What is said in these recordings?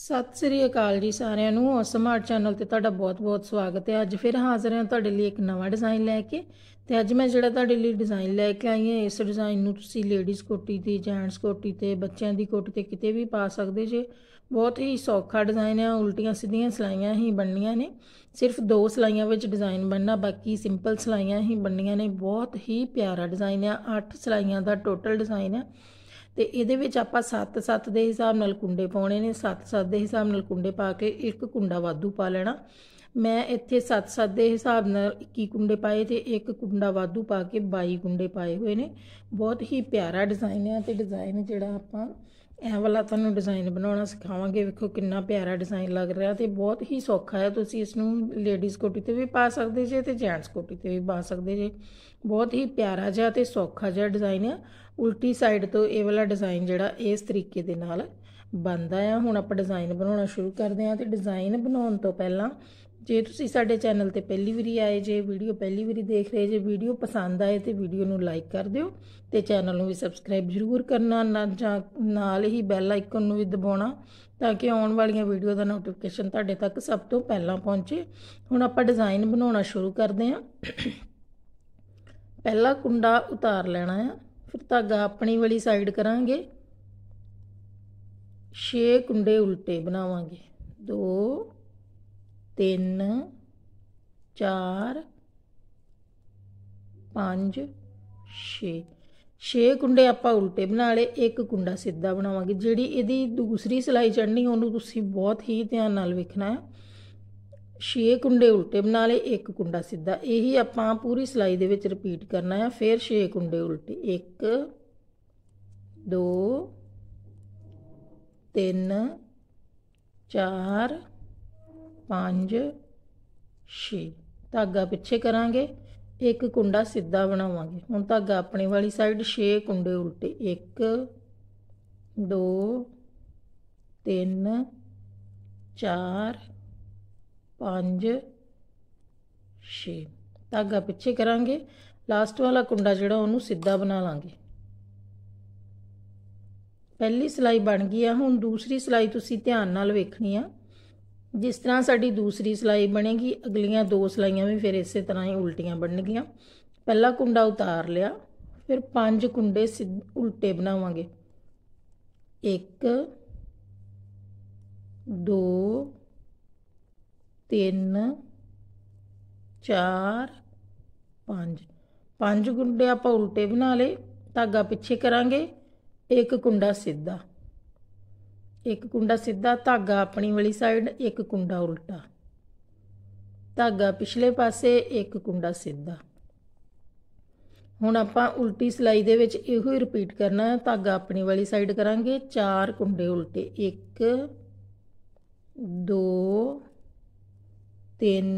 ਸਤਿ ਸ੍ਰੀ ਅਕਾਲ ਜੀ ਸਾਰਿਆਂ ਨੂੰ ਔਸਮ ਚੈਨਲ ਤੇ ਤੁਹਾਡਾ ਬਹੁਤ-ਬਹੁਤ ਸਵਾਗਤ ਹੈ ਅੱਜ ਫਿਰ ਹਾਜ਼ਰ ਹਾਂ ਤੁਹਾਡੇ ਲਈ ਇੱਕ ਨਵਾਂ ਡਿਜ਼ਾਈਨ ਲੈ ਕੇ ਤੇ ਅੱਜ ਮੈਂ ਜਿਹੜਾ ਤੁਹਾਡੇ ਲਈ ਡਿਜ਼ਾਈਨ ਲੈ ਕੇ ਆਈ ਹਾਂ ਇਸ ਡਿਜ਼ਾਈਨ ਨੂੰ ਤੁਸੀਂ ਲੇਡੀਜ਼ ਕੋਟੀ ਤੇ ਜੈਂਟਸ ਕੋਟੀ ਤੇ ਬੱਚਿਆਂ ਦੀ ਕੋਟੀ ਤੇ ਕਿਤੇ ਵੀ ਪਾ ਸਕਦੇ ਜੇ ਬਹੁਤ ਹੀ ਸੌਖਾ ਡਿਜ਼ਾਈਨ ਹੈ ਉਲਟੀਆਂ ਸਿੱਧੀਆਂ ਸਲਾਈਆਂ ਹੀ ਬਣਨੀਆਂ ਨੇ ਸਿਰਫ ਦੋ ਸਲਾਈਆਂ ਵਿੱਚ ਡਿਜ਼ਾਈਨ ਬਣਨਾ ਬਾਕੀ ਸਿੰਪਲ ਸਲਾਈਆਂ ਹੀ ਬਣਨੀਆਂ ਨੇ ਬਹੁਤ ਹੀ ਪਿਆਰਾ ਡਿਜ਼ਾਈਨ ਹੈ 8 ਸਲਾਈਆਂ ਦਾ ਟੋਟਲ ਡਿਜ਼ਾਈਨ ਹੈ ਤੇ ਇਹਦੇ ਵਿੱਚ ਆਪਾਂ 7-7 ਦੇ ਹਿਸਾਬ ਨਾਲ ਕੁੰਡੇ ਪਾਉਣੇ ਨੇ 7-7 ਦੇ ਹਿਸਾਬ ਨਾਲ ਕੁੰਡੇ ਪਾ ਕੇ ਇੱਕ ਕੁੰਡਾ ਵਾਧੂ ਪਾ ਲੈਣਾ ਮੈਂ ਇੱਥੇ 7-7 ਦੇ ਹਿਸਾਬ ਨਾਲ 21 ਕੁੰਡੇ ਪਾਏ ਤੇ ਇੱਕ ਕੁੰਡਾ ਵਾਧੂ ਪਾ ਕੇ 22 ਕੁੰਡੇ ਪਾਏ ਹੋਏ ਨੇ ਬਹੁਤ ਹੀ ਪਿਆਰਾ ਡਿਜ਼ਾਈਨ ਹੈ ਤੇ ਡਿਜ਼ਾਈਨ ਜਿਹੜਾ ਆਪਾਂ ਇਹ ਵਾਲਾ ਤੁਹਾਨੂੰ ਡਿਜ਼ਾਈਨ ਬਣਾਉਣਾ ਸਿਖਾਵਾਂਗੇ ਵੇਖੋ ਕਿੰਨਾ ਪਿਆਰਾ ਡਿਜ਼ਾਈਨ ਲੱਗ ਰਿਹਾ ਤੇ ਬਹੁਤ ਹੀ ਸੌਖਾ ਹੈ ਤੁਸੀਂ ਇਸ ਨੂੰ ਲੇਡੀਜ਼ ਕੋਟੀ ਤੇ ਵੀ ਪਾ ਸਕਦੇ ਜੇ ਤੇ ਜੈਂਟਸ ਕੋਟੀ ਤੇ ਵੀ ਪਾ ਸਕਦੇ ਜੇ ਬਹੁਤ ਹੀ ਪਿਆਰਾ ਜਿਹਾ ਤੇ ਸੌਖਾ ਜਿਹਾ ਡਿਜ਼ਾਈਨ ਹੈ ਉਲਟੀ ਸਾਈਡ ਤੋਂ ਇਹ ਵਾਲਾ ਡਿਜ਼ਾਈਨ ਜਿਹੜਾ ਇਸ ਤਰੀਕੇ ਦੇ ਨਾਲ ਬੰਦਾ ਆ ਹੁਣ ਆਪਾਂ ਡਿਜ਼ਾਈਨ ਬਣਾਉਣਾ ਸ਼ੁਰੂ ਕਰਦੇ ਹਾਂ ਤੇ ਡਿਜ਼ਾਈਨ ਬਣਾਉਣ ਤੋਂ ਪਹਿਲਾਂ ਜੇ ਤੁਸੀਂ ਸਾਡੇ ਚੈਨਲ ਤੇ ਪਹਿਲੀ ਵਾਰੀ ਆਏ ਜੇ ਵੀਡੀਓ ਪਹਿਲੀ ਵਾਰੀ ਦੇਖ ਰਹੇ ਜੇ ਵੀਡੀਓ ਪਸੰਦ ਆਏ ਤੇ ਵੀਡੀਓ ਨੂੰ ਲਾਈਕ ਕਰ ਦਿਓ ਤੇ ਚੈਨਲ ਨੂੰ ਵੀ ਸਬਸਕ੍ਰਾਈਬ ਜ਼ਰੂਰ ਕਰਨਾ ਨਾਲ ਹੀ ਬੈਲ ਆਈਕਨ ਨੂੰ ਵੀ ਦਬਾਉਣਾ ਤਾਂ ਕਿ ਆਉਣ ਵਾਲੀਆਂ ਵੀਡੀਓ ਦਾ ਨੋਟੀਫਿਕੇਸ਼ਨ ਤੁਹਾਡੇ ਤੱਕ ਸਭ ਤੋਂ ਪਹਿਲਾਂ ਪਹੁੰਚੇ ਹੁਣ ਆਪਾਂ ਡਿਜ਼ਾਈਨ ਬਣਾਉਣਾ ਸ਼ੁਰੂ ਕਰਦੇ ਹਾਂ ਪਹਿਲਾ ਕੁੰਡਾ ਉਤਾਰ ਲੈਣਾ ਆ ਫਿਰ ਧਾਗਾ ਆਪਣੀ ਵਾਲੀ ਸਾਈਡ ਕਰਾਂਗੇ 6 ਕੁੰਡੇ ਉਲਟੇ ਬਣਾਵਾਂਗੇ 2 ਤਿੰਨ ਚਾਰ ਪੰਜ 6 6 ਕੁੰਡੇ ਆਪਾਂ ਉਲਟੇ ਬਣਾ ਲਏ ਇੱਕ ਕੁੰਡਾ ਸਿੱਧਾ ਬਣਾਵਾਂਗੇ ਜਿਹੜੀ ਇਹਦੀ ਦੂਸਰੀ ਸਲਾਈ ਚੜਨੀ ਉਹਨੂੰ ਤੁਸੀਂ ਬਹੁਤ ਹੀ ਧਿਆਨ ਨਾਲ ਵੇਖਣਾ ਹੈ 6 ਕੁੰਡੇ ਉਲਟੇ ਬਣਾ ਲਏ ਇੱਕ ਕੁੰਡਾ ਸਿੱਧਾ ਇਹੀ ਆਪਾਂ ਪੂਰੀ ਸਲਾਈ ਦੇ ਵਿੱਚ ਰਿਪੀਟ ਕਰਨਾ ਹੈ ਫਿਰ 6 ਕੁੰਡੇ ਉਲਟੇ 1 2 3 4 5 6 ਧਾਗਾ ਪਿੱਛੇ ਕਰਾਂਗੇ ਇੱਕ ਕੁੰਡਾ ਸਿੱਧਾ ਬਣਾਵਾਂਗੇ ਹੁਣ ਧਾਗਾ ਆਪਣੇ ਵਾਲੀ ਸਾਈਡ 6 ਕੁੰਡੇ ਉਲਟੇ 1 2 3 4 5 6 ਧਾਗਾ ਪਿੱਛੇ ਕਰਾਂਗੇ ਲਾਸਟ ਵਾਲਾ ਕੁੰਡਾ ਜਿਹੜਾ ਉਹਨੂੰ ਸਿੱਧਾ ਬਣਾ ਲਾਂਗੇ ਪਹਿਲੀ ਸਲਾਈ ਬਣ ਗਈ ਆ ਹੁਣ ਦੂਸਰੀ ਸਲਾਈ ਤੁਸੀਂ ਧਿਆਨ ਨਾਲ ਵੇਖਣੀ ਆ ਜਿਸ ਤਰ੍ਹਾਂ ਸਾਡੀ ਦੂਸਰੀ ਸਲਾਈ ਬਣੇਗੀ ਅਗਲੀਆਂ ਦੋ ਸਲਾਈਆਂ ਵੀ ਫਿਰ ਇਸੇ ਤਰ੍ਹਾਂ ਹੀ ਉਲਟੀਆਂ ਬਣਨਗੀਆਂ ਪਹਿਲਾ ਕੁੰਡਾ ਉਤਾਰ ਲਿਆ ਫਿਰ ਪੰਜ ਕੁੰਡੇ ਉਲਟੇ ਬਣਾਵਾਂਗੇ 1 2 3 4 5 ਪੰਜ ਗੁੰਡੇ ਆਪਾਂ ਉਲਟੇ ਬਣਾ ਲਏ ਧਾਗਾ ਪਿੱਛੇ ਕਰਾਂਗੇ ਇੱਕ ਕੁੰਡਾ ਸਿੱਧਾ ਇੱਕ ਕੁੰਡਾ ਸਿੱਧਾ ਧਾਗਾ ਆਪਣੀ ਵਾਲੀ ਸਾਈਡ ਇੱਕ ਕੁੰਡਾ ਉਲਟਾ ਧਾਗਾ ਪਿਛਲੇ ਪਾਸੇ ਇੱਕ ਕੁੰਡਾ ਸਿੱਧਾ ਹੁਣ ਆਪਾਂ ਉਲਟੀ ਸਲਾਈ ਦੇ ਵਿੱਚ ਇਹੋ ਹੀ ਰਿਪੀਟ ਕਰਨਾ ਹੈ ਧਾਗਾ ਆਪਣੀ ਵਾਲੀ ਸਾਈਡ ਕਰਾਂਗੇ ਚਾਰ ਕੁੰਡੇ ਉਲਟੇ 1 2 3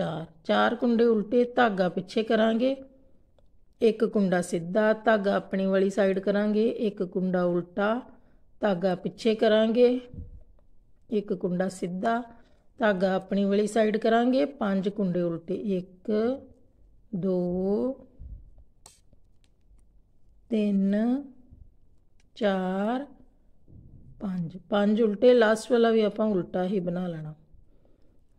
4 ਚਾਰ ਕੁੰਡੇ ਉਲਟੇ ਧਾਗਾ ਪਿੱਛੇ ਕਰਾਂਗੇ ਇੱਕ ਕੁੰਡਾ ਸਿੱਧਾ ਧਾਗਾ ਆਪਣੀ ਵਾਲੀ ਸਾਈਡ ਕਰਾਂਗੇ ਇੱਕ ਕੁੰਡਾ ਉਲਟਾ ਧਾਗਾ ਪਿੱਛੇ ਕਰਾਂਗੇ ਇੱਕ ਕੁੰਡਾ ਸਿੱਧਾ ਧਾਗਾ ਆਪਣੀ ਵਾਲੀ ਸਾਈਡ ਕਰਾਂਗੇ ਪੰਜ ਕੁੰਡੇ ਉਲਟੇ 1 2 3 4 5 ਪੰਜ ਉਲਟੇ ਲਾਸਟ ਵਾਲਾ ਵੀ ਆਪਾਂ ਉਲਟਾ ਹੀ ਬਣਾ ਲੈਣਾ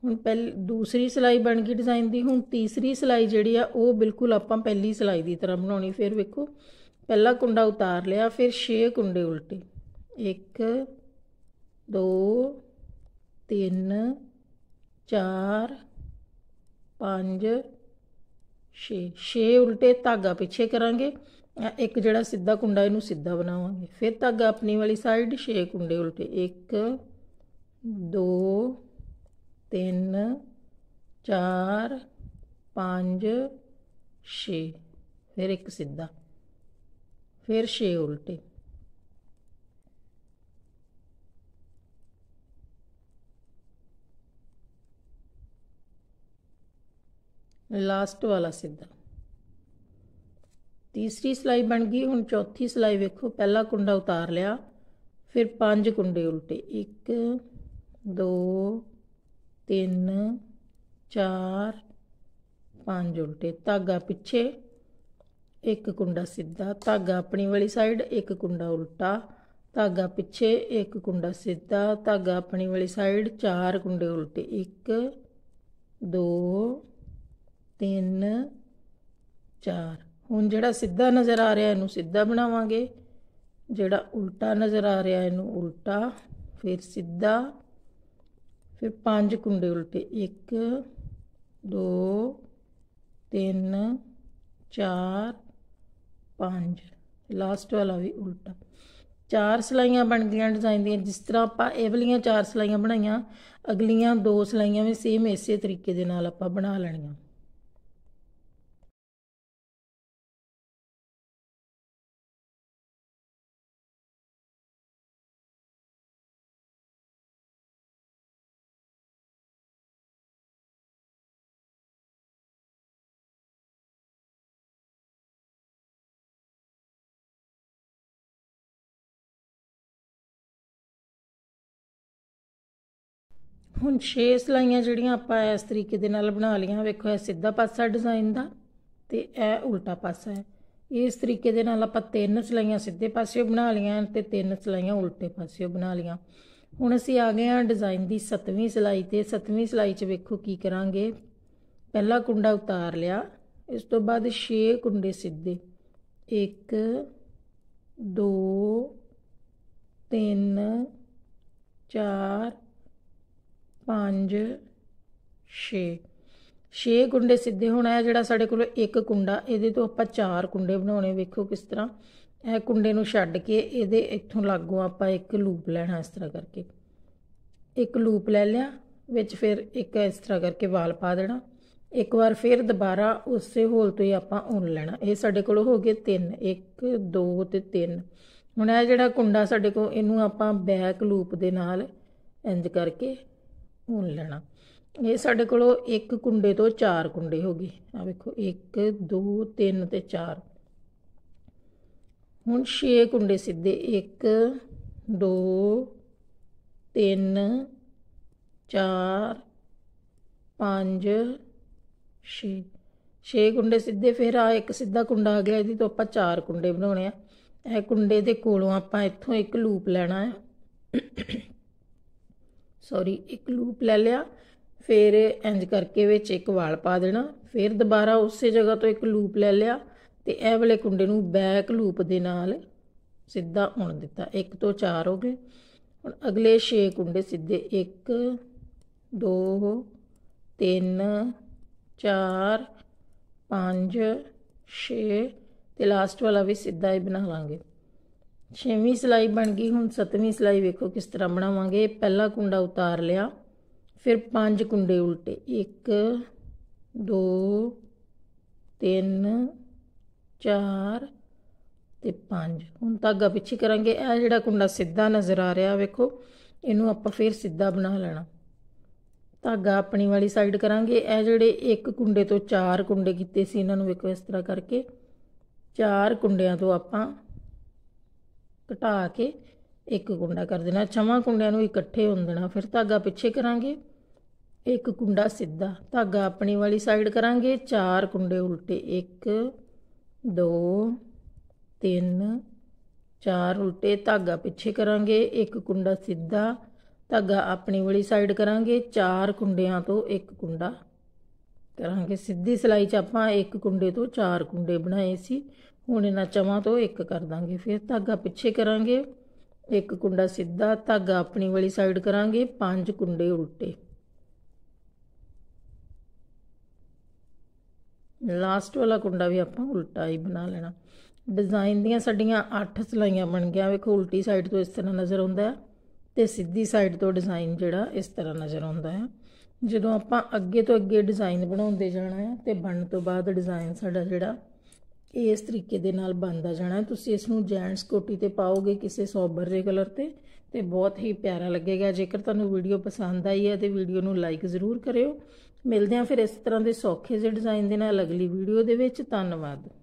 ਹੁਣ ਪਹਿਲੀ ਦੂਸਰੀ ਸਲਾਈ ਬਣ ਗਈ ਡਿਜ਼ਾਈਨ ਦੀ ਹੁਣ ਤੀਸਰੀ ਸਲਾਈ ਜਿਹੜੀ ਆ ਉਹ ਬਿਲਕੁਲ ਆਪਾਂ ਪਹਿਲੀ ਸਲਾਈ ਦੀ ਤਰ੍ਹਾਂ ਬਣਾਉਣੀ ਫਿਰ ਵੇਖੋ ਪਹਿਲਾ ਕੁੰਡਾ ਉਤਾਰ ਲਿਆ ਫਿਰ 6 ਕੁੰਡੇ ਉਲਟੇ ਇੱਕ ਦੋ ਤਿੰਨ ਚਾਰ ਪੰਜ 6 6 ਉਲਟੇ ਧਾਗਾ ਪਿੱਛੇ ਕਰਾਂਗੇ ਇੱਕ ਜਿਹੜਾ ਸਿੱਧਾ ਕੁੰਡਾ ਇਹਨੂੰ ਸਿੱਧਾ ਬਣਾਵਾਂਗੇ ਫਿਰ ਧਾਗਾ ਆਪਣੀ ਵਾਲੀ ਸਾਈਡ 6 ਕੁੰਡੇ ਉਲਟੇ 1 2 3 4 5 6 ਫਿਰ ਇੱਕ ਸਿੱਧਾ ਫਿਰ 6 ਉਲਟੇ ਲਾਸਟ ਵਾਲਾ ਸਿੱਧਾ ਤੀਸਰੀ ਸਲਾਈ ਬਣ ਗਈ ਹੁਣ ਚੌਥੀ ਸਲਾਈ ਵੇਖੋ ਪਹਿਲਾ ਕੁੰਡਾ ਉਤਾਰ ਲਿਆ ਫਿਰ ਪੰਜ ਕੁੰਡੇ ਉਲਟੇ 1 2 3 4 5 ਉਲਟੇ ਧਾਗਾ ਪਿੱਛੇ ਇੱਕ ਕੁੰਡਾ ਸਿੱਧਾ ਧਾਗਾ ਆਪਣੀ ਵਾਲੀ ਸਾਈਡ ਇੱਕ ਕੁੰਡਾ ਉਲਟਾ ਧਾਗਾ ਪਿੱਛੇ ਇੱਕ ਕੁੰਡਾ ਸਿੱਧਾ ਧਾਗਾ ਆਪਣੀ ਵਾਲੀ ਸਾਈਡ ਚਾਰ ਕੁੰਡੇ ਉਲਟੇ 1 2 ਤਿੰਨ ਚਾਰ ਹੁਣ ਜਿਹੜਾ ਸਿੱਧਾ ਨਜ਼ਰ ਆ ਰਿਹਾ ਇਹਨੂੰ ਸਿੱਧਾ ਬਣਾਵਾਂਗੇ ਜਿਹੜਾ ਉਲਟਾ ਨਜ਼ਰ ਆ ਰਿਹਾ ਇਹਨੂੰ ਉਲਟਾ ਫਿਰ ਸਿੱਧਾ ਫਿਰ ਪੰਜ ਕੁੰਡੇ ਉਲਟੇ 1 2 3 4 5 ਲਾਸਟ ਵਾਲਾ ਵੀ ਉਲਟਾ ਚਾਰ ਸਲਾਈਆਂ ਬਣ ਗਈਆਂ ਡਿਜ਼ਾਈਨ ਦੀਆਂ ਜਿਸ ਤਰ੍ਹਾਂ ਆਪਾਂ ਇਹ ਵਾਲੀਆਂ ਚਾਰ ਸਲਾਈਆਂ ਬਣਾਈਆਂ ਅਗਲੀਆਂ ਦੋ ਸਲਾਈਆਂ ਵੀ ਸੇਮ ਇਸੇ ਤਰੀਕੇ ਦੇ ਨਾਲ ਆਪਾਂ ਬਣਾ ਲੈਣੀਆਂ ਹੁਣ 6 ਸਲਾਈਆਂ ਜਿਹੜੀਆਂ ਆਪਾਂ ਇਸ ਤਰੀਕੇ ਦੇ ਨਾਲ ਬਣਾ ਲਈਆਂ ਵੇਖੋ ਇਹ ਸਿੱਧਾ ਪਾਸਾ ਡਿਜ਼ਾਈਨ ਦਾ ਤੇ ਇਹ ਉਲਟਾ ਪਾਸਾ ਹੈ ਇਸ ਤਰੀਕੇ ਦੇ ਨਾਲ ਆਪਾਂ ਤਿੰਨ ਸਲਾਈਆਂ ਸਿੱਧੇ ਪਾਸਿਓ ਬਣਾ ਲਈਆਂ ਤੇ ਤਿੰਨ ਸਲਾਈਆਂ ਉਲਟੇ ਪਾਸਿਓ ਬਣਾ ਲਈਆਂ ਹੁਣ ਅਸੀਂ ਆ ਗਏ ਹਾਂ ਡਿਜ਼ਾਈਨ ਦੀ 7ਵੀਂ ਸਲਾਈ ਤੇ 7ਵੀਂ ਸਲਾਈ 'ਚ ਵੇਖੋ ਕੀ ਕਰਾਂਗੇ ਪਹਿਲਾ ਕੁੰਡਾ ਉਤਾਰ ਲਿਆ ਇਸ ਤੋਂ ਬਾਅਦ 6 ਕੁੰਡੇ ਸਿੱਧੇ 1 2 3 4 5 6 6 ਗੁੰਡੇ ਸਿੱਧੇ ਹੋਣਾ ਹੈ ਜਿਹੜਾ ਸਾਡੇ ਕੋਲ ਇੱਕ ਕੁੰਡਾ ਇਹਦੇ ਤੋਂ ਆਪਾਂ ਚਾਰ ਕੁੰਡੇ ਬਣਾਉਣੇ ਵੇਖੋ ਕਿਸ ਤਰ੍ਹਾਂ ਇਹ ਕੁੰਡੇ ਨੂੰ ਛੱਡ ਕੇ ਇਹਦੇ ਇੱਥੋਂ ਲਾਗੋਂ ਆਪਾਂ ਇੱਕ ਲੂਪ ਲੈਣਾ ਇਸ ਤਰ੍ਹਾਂ ਕਰਕੇ ਇੱਕ ਲੂਪ ਲੈ ਲਿਆ ਵਿੱਚ ਫਿਰ ਇੱਕ ਇਸ ਤਰ੍ਹਾਂ ਕਰਕੇ ਵਾਲ ਪਾ ਦੇਣਾ ਇੱਕ ਵਾਰ ਫਿਰ ਦੁਬਾਰਾ ਉਸੇ ਹੋਲ ਤੋਂ ਹੀ ਆਪਾਂ ਉਣ ਲੈਣਾ ਇਹ ਸਾਡੇ ਕੋਲ ਹੋ ਗਏ 3 1 2 ਤੇ 3 ਹੁਣ ਇਹ ਜਿਹੜਾ ਕੁੰਡਾ ਸਾਡੇ ਕੋਲ ਇਹਨੂੰ ਆਪਾਂ ਬੈਕ ਲੂਪ ਦੇ ਨਾਲ ਇੰਜ ਕਰਕੇ ਬੁਣ ਲੈਣਾ ਇਹ ਸਾਡੇ ਕੋਲੋਂ ਇੱਕ ਕੁੰਡੇ ਤੋਂ ਚਾਰ ਕੁੰਡੇ ਹੋ ਗਏ ਆ ਵੇਖੋ 1 2 3 ਤੇ 4 ਹੁਣ 6 ਕੁੰਡੇ ਸਿੱਧੇ 1 2 3 4 5 6 ਛੇ ਕੁੰਡੇ ਸਿੱਧੇ ਫਿਰ ਆ ਇੱਕ ਸਿੱਧਾ ਕੁੰਡਾ ਆ ਗਿਆ ਇਹਦੀ ਤੋਂ ਆਪਾਂ ਚਾਰ ਕੁੰਡੇ ਬਣਾਉਣੇ ਆ ਇਹ ਕੁੰਡੇ ਦੇ ਕੋਲੋਂ ਆਪਾਂ ਇੱਥੋਂ ਇੱਕ ਲੂਪ ਲੈਣਾ ਹੈ ਸੌਰੀ ਇੱਕ ਲੂਪ ਲੈ ਲਿਆ ਫਿਰ ਇੰਜ ਕਰਕੇ ਵਿੱਚ ਇੱਕ ਵਾਲ ਪਾ ਦੇਣਾ ਫਿਰ ਦੁਬਾਰਾ ਉਸੇ ਜਗ੍ਹਾ ਤੋਂ ਇੱਕ ਲੂਪ ਲੈ ਲਿਆ ਤੇ ਇਹ ਵਾਲੇ ਕੁੰਡੇ ਨੂੰ ਬੈਕ ਲੂਪ ਦੇ ਨਾਲ ਸਿੱਧਾ ਉਣ ਦਿੱਤਾ ਇੱਕ ਤੋਂ ਚਾਰ ਹੋ ਗਏ ਹੁਣ ਅਗਲੇ 6 ਕੁੰਡੇ ਸਿੱਧੇ 1 2 3 4 5 6 ਤੇ ਲਾਸਟ ਵਾਲਾ ਵੀ ਸਿੱਧਾ ਹੀ ਬਣਾ ਲਾਂਗੇ ਛੇਵੀਂ ਸਲਾਈ ਬਣ ਗਈ ਹੁਣ ਸੱਤਵੀਂ ਸਲਾਈ ਵੇਖੋ ਕਿਸ ਤਰ੍ਹਾਂ ਬਣਾਵਾਂਗੇ ਪਹਿਲਾ ਕੁੰਡਾ ਉਤਾਰ ਲਿਆ ਫਿਰ ਪੰਜ ਕੁੰਡੇ ਉਲਟੇ 1 2 3 4 ਤੇ 5 ਹੁਣ ਧਾਗਾ ਪਿੱਛੇ ਕਰਾਂਗੇ ਇਹ ਜਿਹੜਾ ਕੁੰਡਾ ਸਿੱਧਾ ਨਜ਼ਰ ਆ ਰਿਹਾ ਵੇਖੋ ਇਹਨੂੰ ਆਪਾਂ ਫੇਰ ਸਿੱਧਾ ਬਣਾ ਲੈਣਾ ਧਾਗਾ ਆਪਣੀ ਵਾਲੀ ਸਾਈਡ ਕਰਾਂਗੇ ਇਹ ਜਿਹੜੇ ਇੱਕ ਕੁੰਡੇ ਤੋਂ ਚਾਰ ਕੁੰਡੇ ਕੀਤੇ ਸੀ ਇਹਨਾਂ ਨੂੰ ਵੇਖੋ ਇਸ ਤਰ੍ਹਾਂ ਕਰਕੇ ਚਾਰ ਕੁੰਡਿਆਂ ਤੋਂ ਆਪਾਂ ਘਟਾ ਕੇ ਇੱਕ ਕੁੰਡਾ ਕਰ ਦੇਣਾ ਛਵਾਂ ਕੁੰਡਿਆਂ ਨੂੰ ਇਕੱਠੇ ਹੋਣ ਦੇਣਾ ਫਿਰ ਧਾਗਾ ਪਿੱਛੇ ਕਰਾਂਗੇ ਇੱਕ ਕੁੰਡਾ ਸਿੱਧਾ ਧਾਗਾ ਆਪਣੀ ਵਾਲੀ ਸਾਈਡ ਕਰਾਂਗੇ ਚਾਰ ਕੁੰਡੇ ਉਲਟੇ 1 2 3 ਚਾਰ ਉਲਟੇ ਧਾਗਾ ਪਿੱਛੇ ਕਰਾਂਗੇ ਇੱਕ ਕੁੰਡਾ ਸਿੱਧਾ ਧਾਗਾ ਆਪਣੀ ਵਾਲੀ ਸਾਈਡ ਕਰਾਂਗੇ ਚਾਰ ਕੁੰਡਿਆਂ ਤੋਂ ਇੱਕ ਕੁੰਡਾ ਕਰਾਂਗੇ ਸਿੱਧੀ ਸਲਾਈ 'ਚ ਆਪਾਂ ਇੱਕ ਕੁੰਡੇ ਤੋਂ ਚਾਰ ਕੁੰਡੇ ਬਣਾਏ ਸੀ ਹੁਣ ਇਹਨਾਂ ਚਮਾਂ ਤੋਂ ਇੱਕ ਕਰ ਦਾਂਗੇ ਫਿਰ ਧਾਗਾ ਪਿੱਛੇ ਕਰਾਂਗੇ ਇੱਕ ਕੁੰਡਾ ਸਿੱਧਾ ਧਾਗਾ ਆਪਣੀ ਵਾਲੀ ਸਾਈਡ ਕਰਾਂਗੇ ਪੰਜ ਕੁੰਡੇ ਉਲਟੇ ਲਾਸਟ ਵਾਲਾ ਕੁੰਡਾ ਵੀ ਆਪਾਂ ਉਲਟਾ ਹੀ ਬਣਾ ਲੈਣਾ ਡਿਜ਼ਾਈਨ ਦੀਆਂ ਸਾਡੀਆਂ 8 ਸਲਾਈਆਂ ਬਣ ਗਿਆ ਵੇਖੋ ਉਲਟੀ ਸਾਈਡ ਤੋਂ ਇਸ ਤਰ੍ਹਾਂ ਨਜ਼ਰ ਆਉਂਦਾ ਹੈ ਤੇ ਸਿੱਧੀ ਸਾਈਡ ਤੋਂ ਡਿਜ਼ਾਈਨ ਜਿਹੜਾ ਇਸ ਤਰ੍ਹਾਂ ਨਜ਼ਰ ਆਉਂਦਾ ਹੈ ਜਦੋਂ ਆਪਾਂ ਅੱਗੇ ਤੋਂ ਅੱਗੇ ਡਿਜ਼ਾਈਨ ਬਣਾਉਂਦੇ ਜਾਣਾ ਹੈ ਤੇ ਬਣਨ ਤੋਂ ਬਾਅਦ ਡਿਜ਼ਾਈਨ ਸਾਡਾ ਜਿਹੜਾ ਇਸ ਤਰੀਕੇ ਦੇ ਨਾਲ ਬੰਦਾ ਜਾਣਾ ਤੁਸੀਂ ਇਸ ਨੂੰ ਜੈਂਟਸ ਕੋਟੀ ਤੇ ਪਾਓਗੇ ਕਿਸੇ ਸੌਬਰ ਦੇ ਕਲਰ ਤੇ ਤੇ ਬਹੁਤ ਹੀ ਪਿਆਰਾ ਲੱਗੇਗਾ ਜੇਕਰ ਤੁਹਾਨੂੰ ਵੀਡੀਓ ਪਸੰਦ ਆਈ ਹੈ ਤੇ ਵੀਡੀਓ ਨੂੰ ਲਾਈਕ ਜ਼ਰੂਰ ਕਰਿਓ ਮਿਲਦੇ ਹਾਂ ਫਿਰ ਇਸ ਤਰ੍ਹਾਂ ਦੇ ਸੌਖੇ ਜਿਹੇ ਡਿਜ਼ਾਈਨ ਦੇ ਨਾਲ ਅਗਲੀ ਵੀਡੀਓ ਦੇ ਵਿੱਚ ਧੰਨਵਾਦ